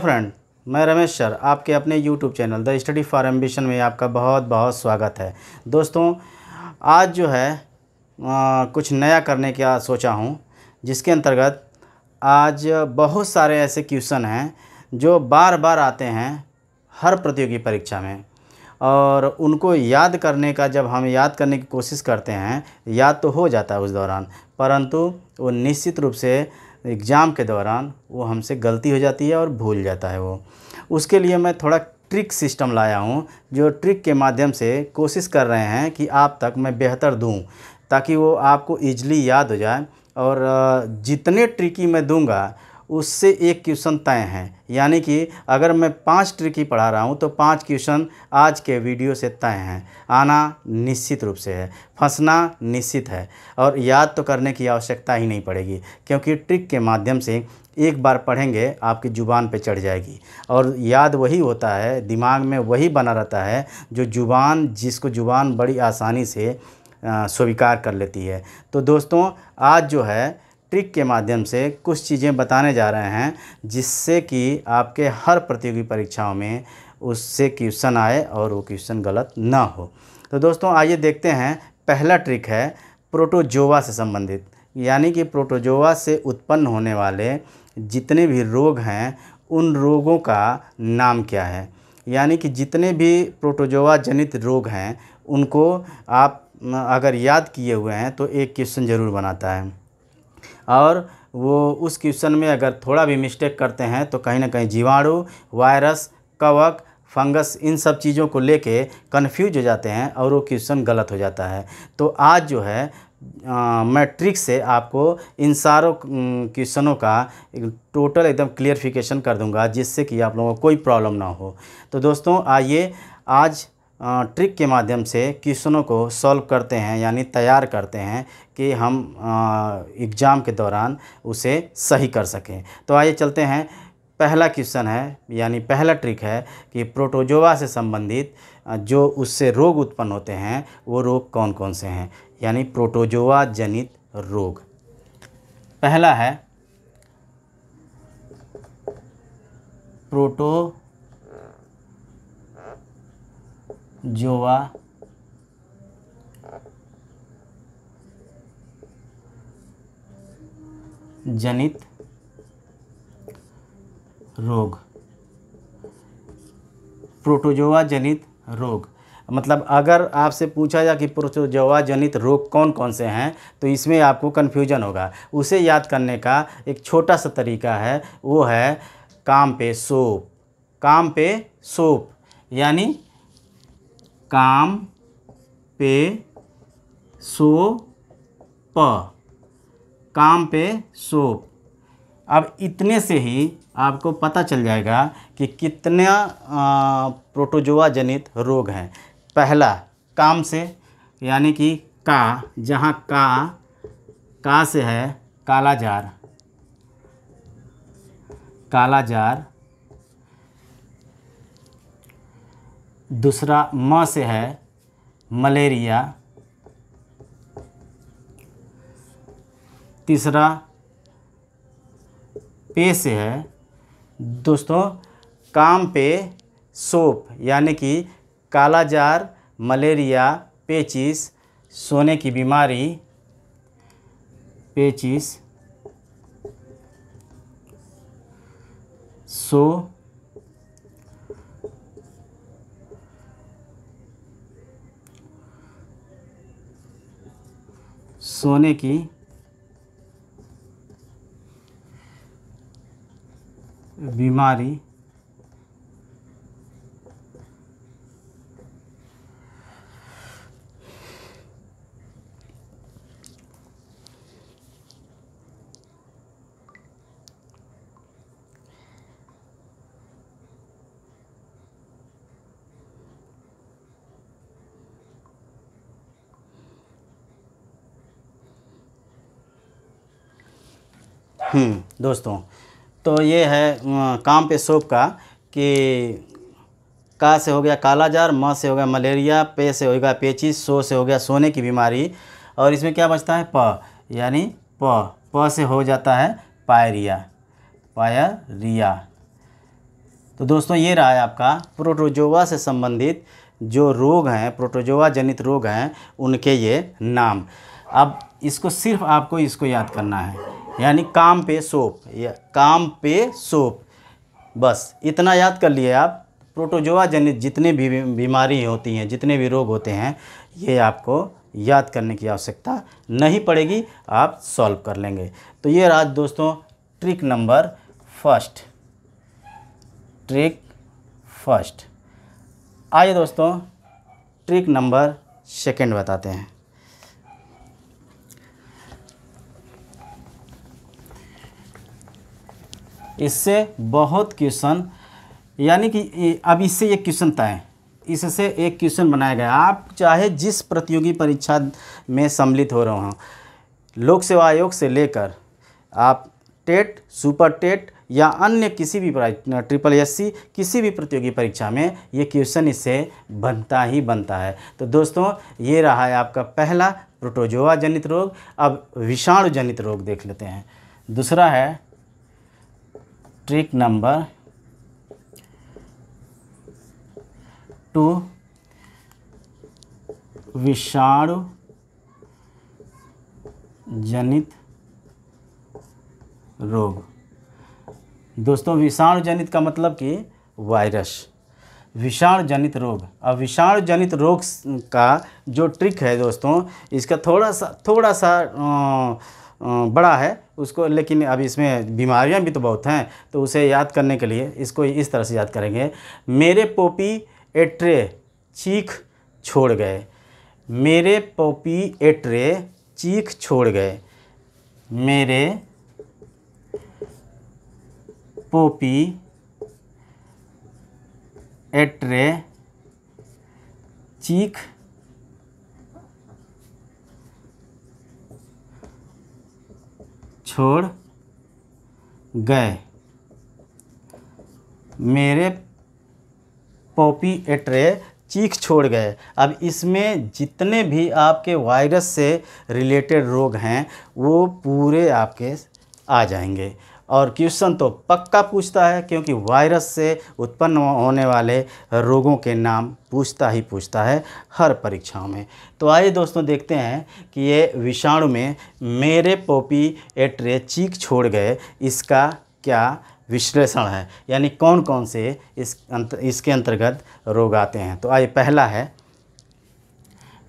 friend मैं Ramesh sir आपके अपने YouTube channel the study for ambition में आपका बहुत बहुत स्वागत है दोस्तों आज जो है आ, कुछ नया करने का सोचा हूँ जिसके अंतर्गत आज बहुत सारे ऐसे क्वेश्चन हैं जो बार बार आते हैं हर प्रतियोगी परीक्षा में और उनको याद करने का जब हम याद करने की कोशिश करते हैं याद तो हो जाता है उस दौरान परंतु वो निश्चित रूप से एग्ज़ाम के दौरान वो हमसे गलती हो जाती है और भूल जाता है वो उसके लिए मैं थोड़ा ट्रिक सिस्टम लाया हूँ जो ट्रिक के माध्यम से कोशिश कर रहे हैं कि आप तक मैं बेहतर दूँ ताकि वो आपको ईजली याद हो जाए और जितने ट्रिकी मैं दूँगा उससे एक क्वेश्चन तय है यानी कि अगर मैं पाँच ट्रिकी पढ़ा रहा हूँ तो पाँच क्वेश्चन आज के वीडियो से तय हैं आना निश्चित रूप से है फंसना निश्चित है और याद तो करने की आवश्यकता ही नहीं पड़ेगी क्योंकि ट्रिक के माध्यम से एक बार पढ़ेंगे आपकी ज़ुबान पे चढ़ जाएगी और याद वही होता है दिमाग में वही बना रहता है जो ज़ुबान जिसको ज़ुबान बड़ी आसानी से स्वीकार कर लेती है तो दोस्तों आज जो है ट्रिक के माध्यम से कुछ चीज़ें बताने जा रहे हैं जिससे कि आपके हर प्रतियोगी परीक्षाओं में उससे क्वेश्चन आए और वो क्वेश्चन गलत ना हो तो दोस्तों आइए देखते हैं पहला ट्रिक है प्रोटोजोवा से संबंधित यानी कि प्रोटोजोवा से उत्पन्न होने वाले जितने भी रोग हैं उन रोगों का नाम क्या है यानी कि जितने भी प्रोटोजोवा जनित रोग हैं उनको आप अगर याद किए हुए हैं तो एक क्वेश्चन ज़रूर बनाता है और वो उस क्वेश्चन में अगर थोड़ा भी मिस्टेक करते हैं तो कहीं ना कहीं जीवाणु वायरस कवक फंगस इन सब चीज़ों को लेके कंफ्यूज हो जाते हैं और वो क्वेश्चन गलत हो जाता है तो आज जो है मैट्रिक से आपको इन सारों क्वेश्चनों का टोटल एकदम क्लियरफिकेशन कर दूंगा जिससे कि आप लोगों को कोई प्रॉब्लम ना हो तो दोस्तों आइए आज ट्रिक के माध्यम से क्वेश्चनों को सॉल्व करते हैं यानी तैयार करते हैं कि हम एग्ज़ाम के दौरान उसे सही कर सकें तो आइए चलते हैं पहला क्वेश्चन है यानी पहला ट्रिक है कि प्रोटोजोवा से संबंधित जो उससे रोग उत्पन्न होते हैं वो रोग कौन कौन से हैं यानी प्रोटोजोवा जनित रोग पहला है प्रोटो जोवा जनित रोग प्रोटोजोआ जनित रोग मतलब अगर आपसे पूछा जाए कि प्रोटोजोआ जनित रोग कौन कौन से हैं तो इसमें आपको कन्फ्यूजन होगा उसे याद करने का एक छोटा सा तरीका है वो है काम पे सोप काम पे सोप यानी काम पे सो प काम पे सो अब इतने से ही आपको पता चल जाएगा कि कितने प्रोटोजोआ जनित रोग हैं पहला काम से यानी कि का जहाँ का का से है कालाजार कालाजार दूसरा म से है मलेरिया तीसरा पे से है दोस्तों काम पे सोप यानी कि कालाजार मलेरिया पेचिस सोने की बीमारी पेचिस सो सोने की बीमारी दोस्तों तो ये है काम पे सोप का कि का से हो गया कालाजार म से हो गया मलेरिया पे से हो गया पेचिस सो से हो गया सोने की बीमारी और इसमें क्या बचता है प यानी प प से हो जाता है पायरिया पायरिया तो दोस्तों ये रहा है आपका प्रोटोजोवा से संबंधित जो रोग हैं प्रोटोजोवा जनित रोग हैं उनके ये नाम अब इसको सिर्फ आपको इसको याद करना है यानी काम पे सोप या काम पे सोप बस इतना याद कर लिए आप प्रोटोजोआ जनित जितने भी बीमारी होती हैं जितने भी रोग होते हैं ये आपको याद करने की आवश्यकता नहीं पड़ेगी आप सॉल्व कर लेंगे तो ये राज दोस्तों trick number first trick first आइए दोस्तों ट्रिक नंबर सेकंड बताते हैं इससे बहुत क्वेश्चन यानी कि अब इससे एक क्वेश्चन तय इससे एक क्वेश्चन बनाया गया आप चाहे जिस प्रतियोगी परीक्षा में सम्मिलित हो रहे हों लोक सेवा आयोग से लेकर आप टेट सुपर टेट या अन्य किसी भी ट्रिपल एस सी किसी भी प्रतियोगी परीक्षा में ये क्वेश्चन इससे बनता ही बनता है तो दोस्तों ये रहा है आपका पहला प्रोटोजोआ जनित रोग अब विषाणु जनित रोग देख लेते हैं दूसरा है ट्रिक नंबर टू विषाणु जनित रोग दोस्तों विषाणु जनित का मतलब कि वायरस विषाणु जनित रोग अब विषाणु जनित रोग का जो ट्रिक है दोस्तों इसका थोड़ा सा थोड़ा सा आ, आ, बड़ा है उसको लेकिन अब इसमें बीमारियां भी तो बहुत हैं तो उसे याद करने के लिए इसको इस तरह से याद करेंगे मेरे पोपी एट्रे चीख छोड़ गए मेरे पोपी एट्रे चीख छोड़ गए मेरे पोपी एट्रे चीख छोड़ गए मेरे पोपी एट्रे चीख छोड़ गए अब इसमें जितने भी आपके वायरस से रिलेटेड रोग हैं वो पूरे आपके आ जाएंगे और क्वेश्चन तो पक्का पूछता है क्योंकि वायरस से उत्पन्न होने वाले रोगों के नाम पूछता ही पूछता है हर परीक्षाओं में तो आइए दोस्तों देखते हैं कि ये विषाणु में मेरे पोपी एट्रे चीख छोड़ गए इसका क्या विश्लेषण है यानी कौन कौन से इस अंत, इसके अंतर्गत रोग आते हैं तो आइए पहला है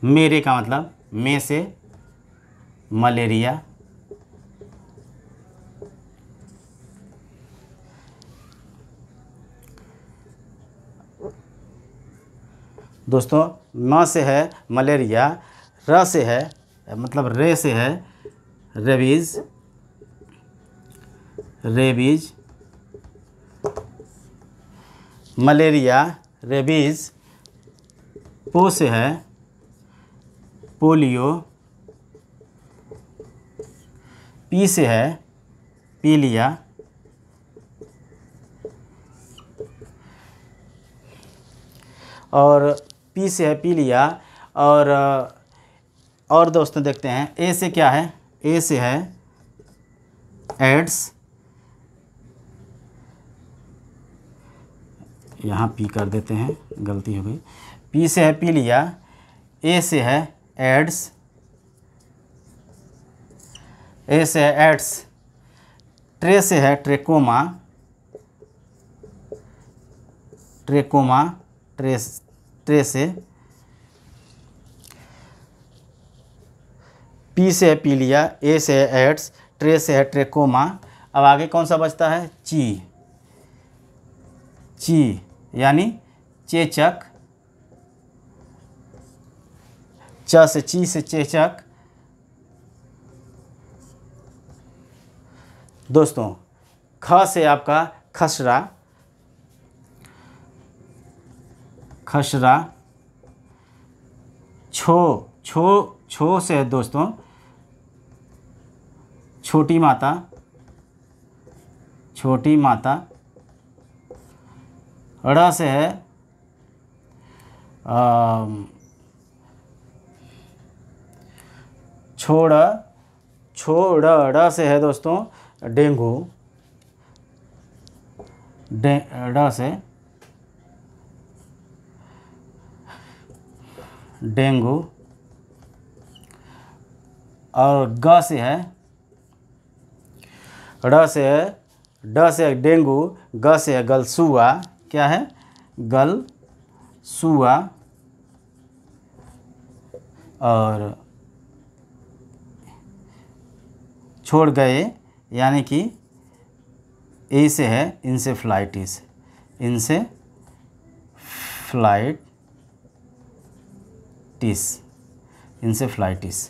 मेरे का मतलब मे से मलेरिया दोस्तों म से है मलेरिया र से है मतलब रे से है रेबीज रेबीज मलेरिया रेबीज पो से है पोलियो पी से है पीलिया और पी से है पी लिया और और दोस्तों देखते हैं ए से क्या है ए से है एड्स यहाँ पी कर देते हैं गलती हो गई पी से है पी लिया ए से है एड्स ए से है एड्स ट्रे से है ट्रेकोमा ट्रेकोमा ट्रेस ट्रे से पी से है पीलिया ए से है एड्स ट्रे से है ट्रेकोमा अब आगे कौन सा बचता है ची ची यानी चेचक च से ची से चेचक दोस्तों ख से आपका खसरा खसरा छो छो छो से है दोस्तों छोटी माता छोटी माता अड़ा से है छोड़ छोड़ से है दोस्तों डेंगू डे अड़ा से डेंगू और ग से है ड से है ड से है डेंगू ग से है गलसुआ क्या है गल सुआ और छोड़ गए यानी कि ए से है इनसे फ्लाइटिस इनसे फ्लाइट इंसेफ्लाइटिस इंसेफ्लाइटिस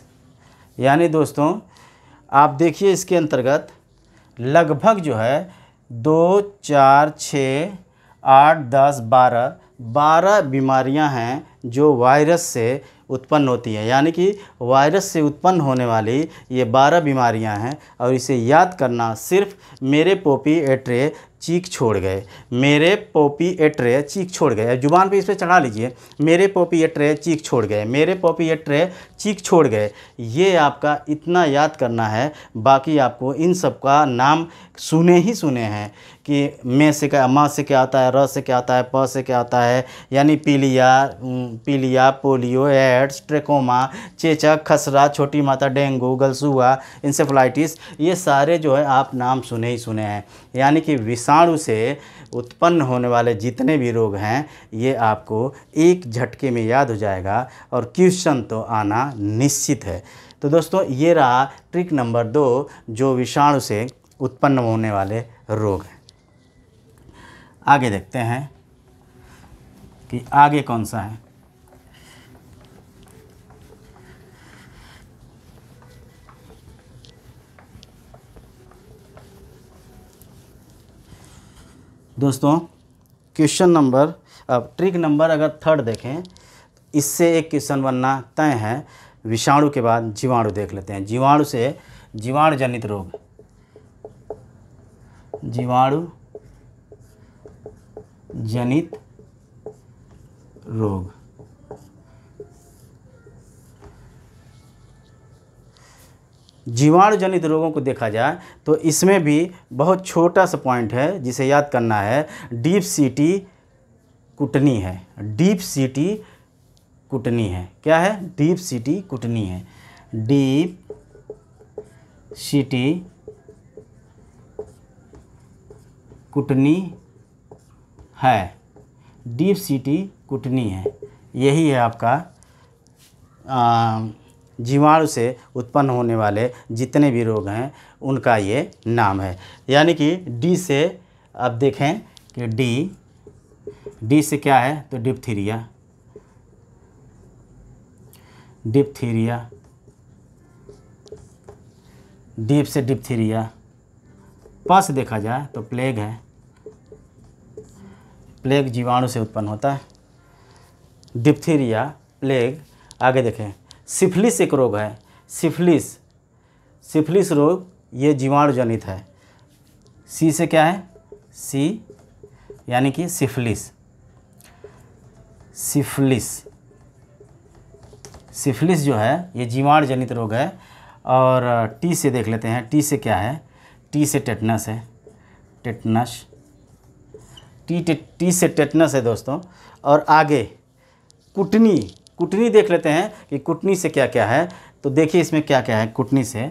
यानी दोस्तों आप देखिए इसके अंतर्गत लगभग जो है दो चार छः आठ दस बारह बारह बीमारियां हैं जो वायरस से उत्पन्न होती हैं यानी कि वायरस से उत्पन्न होने वाली ये बारह बीमारियां हैं और इसे याद करना सिर्फ मेरे पोपी एट्रे चीख छोड़ गए मेरे पोपी एट्रे चीख छोड़ गए जुबान पे इस पर चढ़ा लीजिए मेरे पोपी एट्रे चीख छोड़ गए मेरे पोपी एट्रे चीख छोड़ गए ये आपका इतना याद करना है बाकी आपको इन सब का नाम सुने ही सुने हैं कि मे से क्या म से क्या आता है र से क्या आता है प से क्या आता है यानी पीलिया पीलिया पोलियो एड्स ट्रेकोमा चेचक खसरा छोटी माता डेंगू गलसुआ इंसेफ्लाइटिस ये सारे जो है आप नाम सुने ही सुने हैं यानी कि विषाणु से उत्पन्न होने वाले जितने भी रोग हैं ये आपको एक झटके में याद हो जाएगा और क्वेश्चन तो आना निश्चित है तो दोस्तों ये रहा ट्रिक नंबर दो जो विषाणु से उत्पन्न होने वाले रोग हैं आगे देखते हैं कि आगे कौन सा है दोस्तों क्वेश्चन नंबर अब ट्रिक नंबर अगर थर्ड देखें इससे एक क्वेश्चन बनना तय है विषाणु के बाद जीवाणु देख लेते हैं जीवाणु से जीवाणु जनित रोग जीवाणु जनित रोग जीवाणु जनित रोगों को देखा जाए तो इसमें भी बहुत छोटा सा पॉइंट है जिसे याद करना है डीप सीटी कुटनी है डीप सीटी कुटनी है क्या है डीप सीटी कुटनी है डीप सीटी कुटनी है डीप सिटी कुटनी है यही है आपका जीवाणु से उत्पन्न होने वाले जितने भी रोग हैं उनका ये नाम है यानी कि डी से अब देखें कि डी डी से क्या है तो डिप्थीरिया डिप्थीरिया डीप से डिप्थीरिया पस देखा जाए तो प्लेग है प्लेग जीवाणु से उत्पन्न होता है डिप्थीरिया प्लेग आगे देखें सिफिलिस एक रोग है सिफिलिस सिफिलिस रोग ये जीवाणु जनित है सी से क्या है सी यानी कि सिफिलिस सिफिलिस सिफिलिस जो है ये जीवाणु जनित रोग है और टी से देख लेते हैं टी से क्या है टी से टेटनस है टेटनस टी टे टी से टेटनस है दोस्तों और आगे कुटनी कुटनी देख लेते हैं कि कुटनी से क्या क्या है तो देखिए इसमें क्या क्या है कुटनी से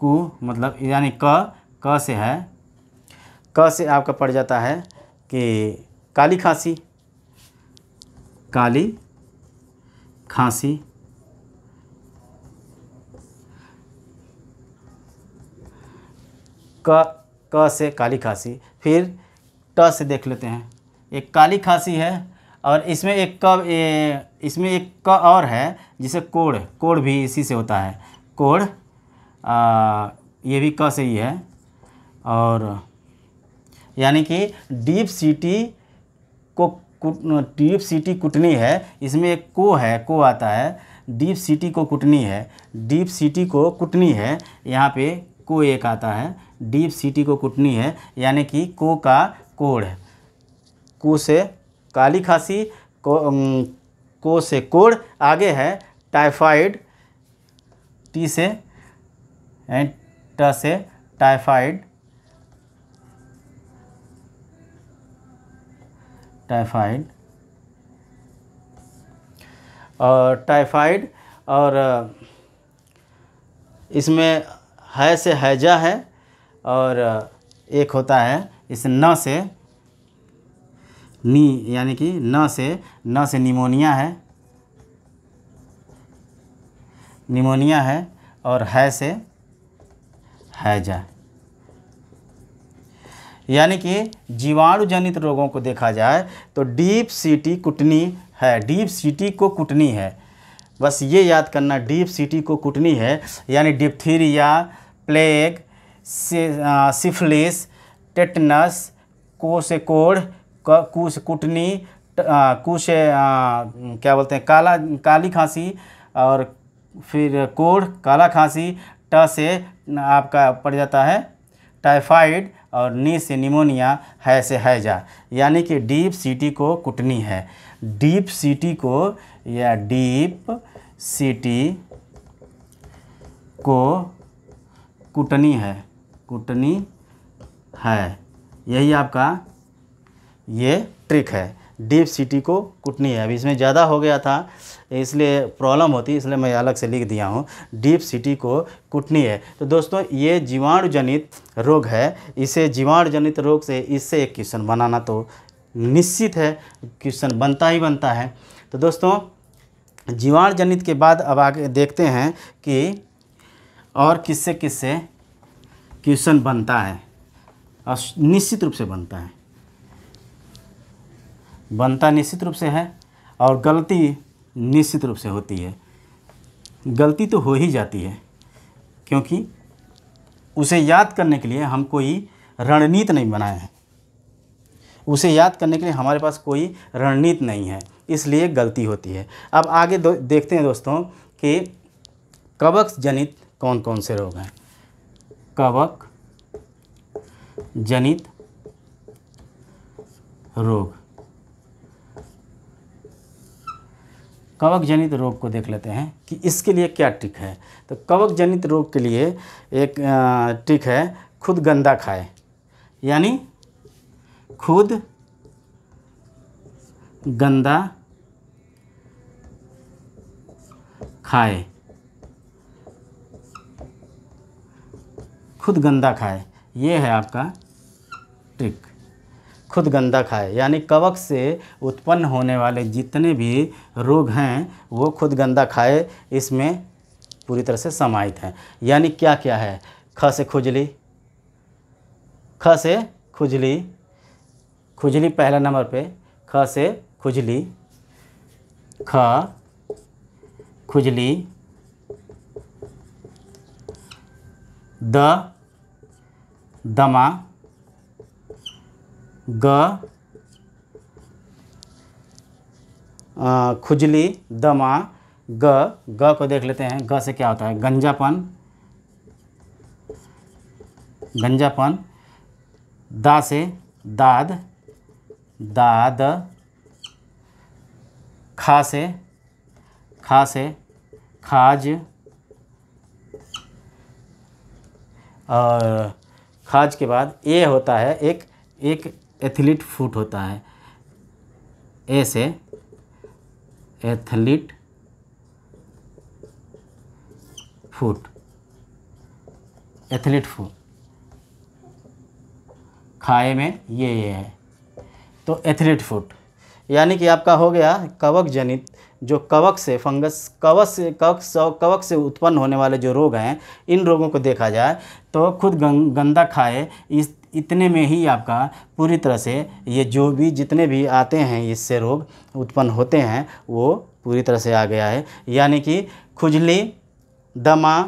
कु मतलब यानी क क से है क से आपका पड़ जाता है कि काली खांसी काली खांसी क क से काली खांसी फिर ट से देख लेते हैं एक काली खांसी है और इसमें एक क इसमें एक क और है जिसे कोड़ कोड़ भी इसी से होता है कोड़ आ, ये भी क से ही है और यानी कि डीप सिटी को डीप सिटी कुटनी है इसमें एक को है को आता है डीप सिटी को कुटनी है डीप सिटी को कुटनी है यहाँ पे को एक आता है डीप सिटी को कुटनी है यानी कि को का कोढ़ कु से काली खांसी को को से कोढ़ आगे है टाइफाइड टी से टा से टाइफाइड टाइफाइड और टाइफाइड और इसमें है से हैजा है और एक होता है इस न से नी यानी कि न से न से निमोनिया है निमोनिया है और है से हैजा यानी कि जीवाणु जनित रोगों को देखा जाए तो डीप सिटी कुटनी है डीप सिटी को कुटनी है बस ये याद करना डीप सिटी को कुटनी है यानी डिप्थीरिया प्लेग सिफलिस टेटनस कोढ़ कुश कुटनी कुश क्या बोलते हैं काला काली खांसी और फिर कोढ़ काला खांसी ट से आपका पड़ जाता है टाइफाइड और नी से निमोनिया है से हैजा यानी कि डीप सिटी को कुटनी है डीप सिटी को या डीप सिटी को कुटनी है कुटनी है यही आपका ये ट्रिक है डीप सिटी को कुटनी है अभी इसमें ज़्यादा हो गया था इसलिए प्रॉब्लम होती इसलिए मैं अलग से लिख दिया हूँ डीप सिटी को कुटनी है तो दोस्तों ये जीवाणु जनित रोग है इसे जीवाणु जनित रोग से इससे एक क्वेश्चन बनाना तो निश्चित है क्वेश्चन बनता ही बनता है तो दोस्तों जीवाणु जनित के बाद अब आगे देखते हैं कि और किससे किससे क्वेश्चन बनता है निश्चित रूप से बनता है बनता निश्चित रूप से है और गलती निश्चित रूप से होती है गलती तो हो ही जाती है क्योंकि उसे याद करने के लिए हम कोई रणनीति नहीं बनाए हैं उसे याद करने के लिए हमारे पास कोई रणनीति नहीं है इसलिए गलती होती है अब आगे देखते हैं दोस्तों कि कवक जनित कौन कौन से रोग हैं कवक जनित रोग कवक जनित रोग को देख लेते हैं कि इसके लिए क्या ट्रिक है तो कवक जनित रोग के लिए एक ट्रिक है खुद गंदा खाए यानी खुद गंदा खाए खुद गंदा खाए ये है आपका ट्रिक खुद गंदा खाए यानी कवक से उत्पन्न होने वाले जितने भी रोग हैं वो खुद गंदा खाए इसमें पूरी तरह से समाहित हैं यानी क्या क्या है ख से खुजली ख से खुजली खुजली पहला नंबर पे ख से खुजली ख खुजली द दमा ग खुजली दमा ग ग को देख लेते हैं ग से क्या होता है गंजापन गंजापन दा से दाद दाद खा से खा से खाज और खाज के बाद ए होता है एक एक एथलीट फुट होता है ए से एथलीट फुट एथलीट फुट खाए में ये ये है तो एथलीट फुट यानी कि आपका हो गया कवक जनित जो कवक से फंगस कवक से कवक कवक से उत्पन्न होने वाले जो रोग हैं इन रोगों को देखा जाए तो खुद गं, गंदा खाए इस इतने में ही आपका पूरी तरह से ये जो भी जितने भी आते हैं इससे रोग उत्पन्न होते हैं वो पूरी तरह से आ गया है यानी कि खुजली दमा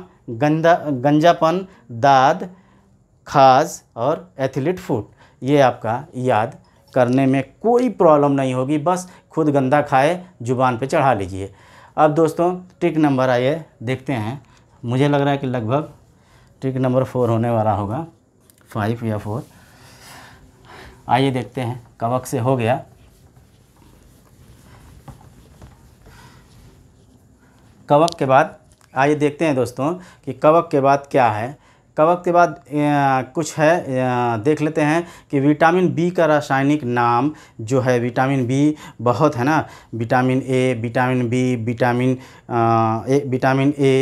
गंदा गंजापन दाद खास और एथलीट फूड ये आपका याद करने में कोई प्रॉब्लम नहीं होगी बस खुद गंदा खाए जुबान पे चढ़ा लीजिए अब दोस्तों ट्रिक नंबर आइए देखते हैं मुझे लग रहा है कि लगभग ट्रिक नंबर फोर होने वाला होगा फाइव या फोर आइए देखते हैं कवक से हो गया कवक के बाद आइए देखते हैं दोस्तों कि कवक के बाद क्या है कवक के बाद कुछ है देख लेते हैं कि विटामिन बी का रासायनिक नाम जो है विटामिन बी बहुत है ना vitamin A vitamin B vitamin A vitamin A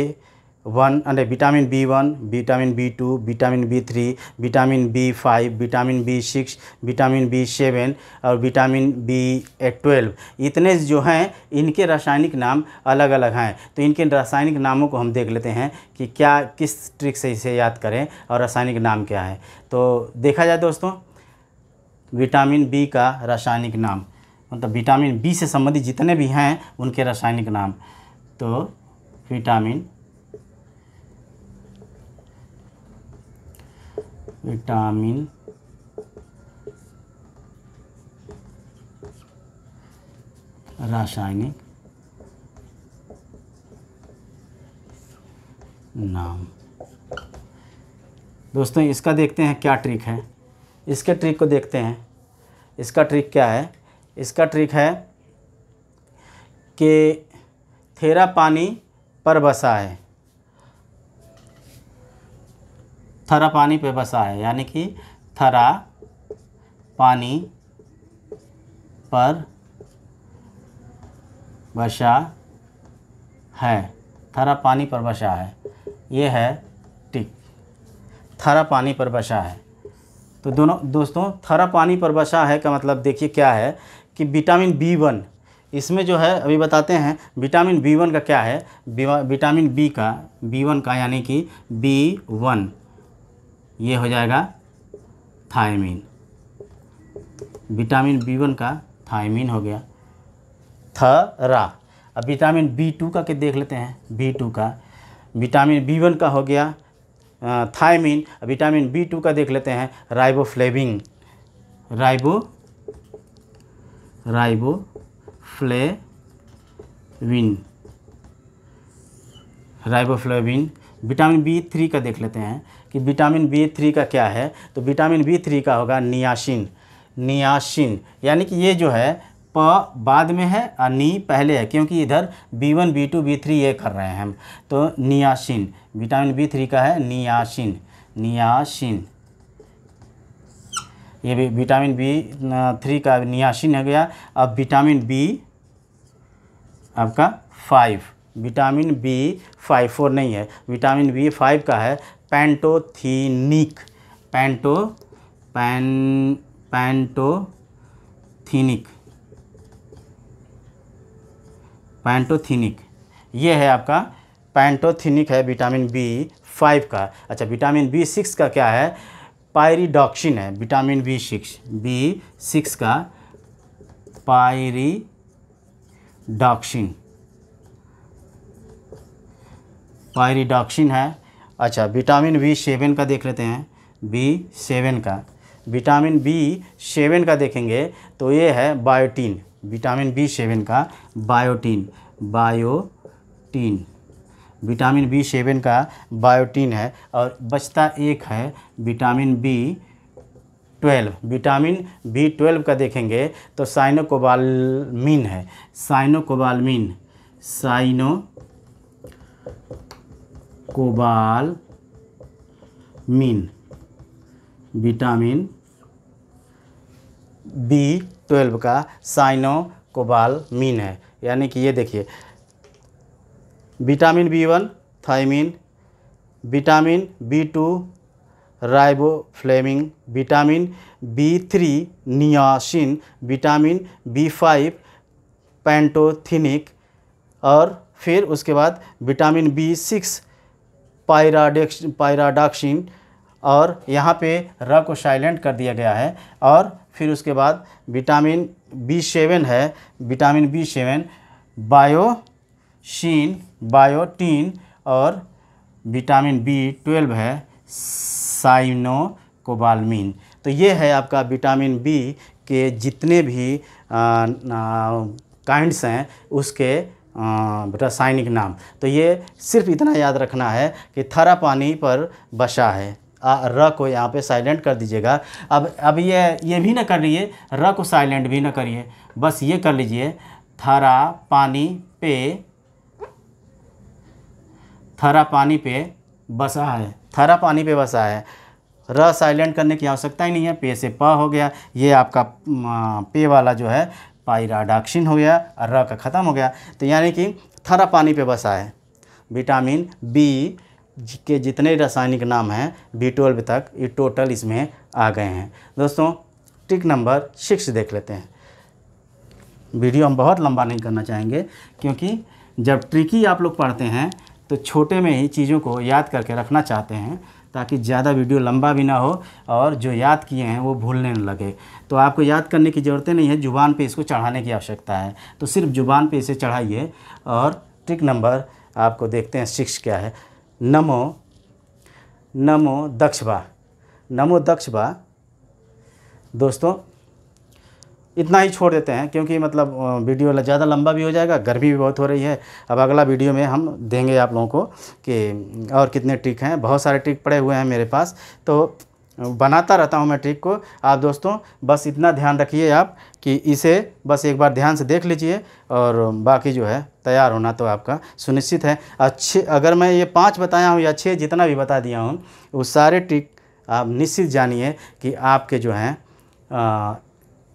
one अरे vitamin B one vitamin B two vitamin B three vitamin B five vitamin B six vitamin B seven और विटामिन बी ट्वेल्व इतने जो हैं इनके रासायनिक नाम अलग अलग हैं तो इनके रासायनिक नामों को हम देख लेते हैं कि क्या किस ट्रिक से इसे याद करें और रासायनिक नाम क्या है तो देखा जाए दोस्तों विटामिन बी का रासायनिक नाम मतलब विटामिन बी से संबंधित जितने भी हैं उनके रासायनिक नाम तो विटामिन विटामिन रासायनिक नाम दोस्तों इसका देखते हैं क्या ट्रिक है इसके ट्रिक को देखते हैं इसका ट्रिक क्या है इसका ट्रिक है कि थेरा पानी पर बसा है थरा पानी पे बसा है यानी कि थरा पानी पर बसा है थरा पानी पर बसा है ये है टिक थरा पानी पर बसा है तो दोनों दोस्तों थरा पानी पर बसा है का मतलब देखिए क्या है कि विटामिन बी वन इसमें जो है अभी बताते हैं विटामिन बी वन का क्या है विटामिन बी का बी वन का यानी कि बी वन ये हो जाएगा थायमिन विटामिन बी वन का थायमिन हो गया थरा अब विटामिन बी टू का के देख लेते हैं बी टू का विटामिन बी वन का हो गया थायमिन विटामिन बी टू का देख लेते हैं riboflavin ribo riboflavin riboflavin vitamin B three का देख लेते हैं कि विटामिन बी थ्री का क्या है तो विटामिन बी थ्री का होगा नियाशिन नियाशिन यानी कि ये जो है प बाद में है और नी पहले है क्योंकि इधर B one B two B three ये कर रहे हैं हम तो नियाशिन विटामिन बी थ्री का है नियाशिन नियाशिन ये भी विटामिन बी थ्री का नियाशिन हो गया अब विटामिन बी आपका five vitamin B five four नहीं है विटामिन बी फाइव का है पैंटोथीनिक पैंटो पैन पैंटोथीनिक पैंटोथीनिक ये है आपका पैंटोथीनिक है विटामिन बी फाइव का अच्छा विटामिन बी सिक्स का क्या है पायरीडॉक्सिन है vitamin B six B six का पायरीडॉक्सिन पायरीडॉक्सिन है अच्छा विटामिन बी सेवन का देख लेते हैं बी सेवन का विटामिन बी सेवन का देखेंगे तो ये है बायोटीन विटामिन बी सेवन का biotin biotin vitamin B seven का बायोटीन है और बचता एक है vitamin B twelve vitamin B twelve का देखेंगे तो साइनोकोबालमिन है cyanocobalamin cyanocobalamin vitamin B twelve का साइनो कोबाल मीन है यानी कि ये देखिए vitamin B one thiamine vitamin B two riboflavin vitamin B three niacin vitamin B five pantothenic और फिर उसके बाद vitamin B six pyridox pyridoxine और यहाँ पे र को साइलेंट कर दिया गया है और फिर उसके बाद विटामिन बी सेवन है vitamin B seven biotin biotin और विटामिन बी ट्वेल्व है साइनोकोबालमिन तो ये है आपका विटामिन बी के जितने भी काइंड्स हैं उसके रासायनिक नाम तो ये सिर्फ इतना याद रखना है कि थरा पानी पर बसा है आ, र को यहाँ पे साइलेंट कर दीजिएगा अब अब ये ये भी ना कर करिए र को साइलेंट भी ना करिए बस ये कर लीजिए थरा पानी पे थरा पानी पे बसा है थरा पानी पे बसा है र साइलेंट करने की आवश्यकता ही नहीं है पे से प हो गया ये आपका पे वाला जो है पाइराडाक्सिन हो गया और र का ख़त्म हो गया तो यानी कि थरा पानी पे बसा है विटामिन बी के जितने रासायनिक नाम हैं बी ट्वेल्व तक ये टोटल इसमें आ गए हैं दोस्तों टिक नंबर सिक्स देख लेते हैं वीडियो हम बहुत लंबा नहीं करना चाहेंगे क्योंकि जब ट्रिकी आप लोग पढ़ते हैं तो छोटे में ही चीज़ों को याद करके रखना चाहते हैं ताकि ज़्यादा वीडियो लंबा भी ना हो और जो याद किए हैं वो भूलने लगे तो आपको याद करने की ज़रूरत नहीं है ज़ुबान पे इसको चढ़ाने की आवश्यकता है तो सिर्फ ज़ुबान पे इसे चढ़ाइए और ट्रिक नंबर आपको देखते हैं सिक्स क्या है नमो नमो दक्षवा नमो दक्षवा दोस्तों इतना ही छोड़ देते हैं क्योंकि मतलब वीडियो ज़्यादा लंबा भी हो जाएगा गर्मी भी बहुत हो रही है अब अगला वीडियो में हम देंगे आप लोगों को कि और कितने ट्रिक हैं बहुत सारे ट्रिक पड़े हुए हैं मेरे पास तो बनाता रहता हूं मैं ट्रिक को आप दोस्तों बस इतना ध्यान रखिए आप कि इसे बस एक बार ध्यान से देख लीजिए और बाकी जो है तैयार होना तो आपका सुनिश्चित है अच्छे अगर मैं ये पाँच बताया हूँ या छः जितना भी बता दिया हूँ वो सारे ट्रिक आप निश्चित जानिए कि आपके जो हैं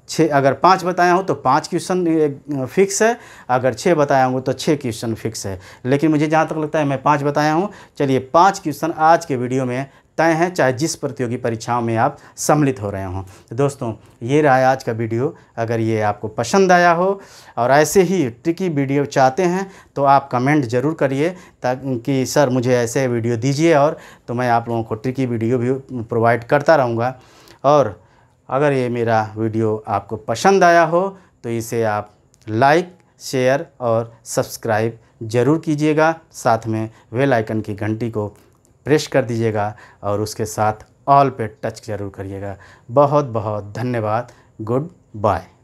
छः अगर पाँच बताया हूँ तो पाँच क्वेश्चन फिक्स है अगर छः बताया हूँ तो छः क्वेश्चन फिक्स है लेकिन मुझे जहाँ तक लगता है मैं पाँच बताया हूँ चलिए पाँच क्वेश्चन आज के वीडियो में तय हैं चाहे जिस प्रतियोगी परीक्षाओं में आप सम्मिलित हो रहे हों तो दोस्तों ये रहा आज का वीडियो अगर ये आपको पसंद आया हो और ऐसे ही ट्रिकी वीडियो चाहते हैं तो आप कमेंट ज़रूर करिए ताकि सर मुझे ऐसे वीडियो दीजिए और तो मैं आप लोगों को ट्रिकी वीडियो भी प्रोवाइड करता रहूँगा और अगर ये मेरा वीडियो आपको पसंद आया हो तो इसे आप लाइक शेयर और सब्सक्राइब ज़रूर कीजिएगा साथ में वेल आइकन की घंटी को प्रेस कर दीजिएगा और उसके साथ ऑल पे टच ज़रूर करिएगा बहुत बहुत धन्यवाद गुड बाय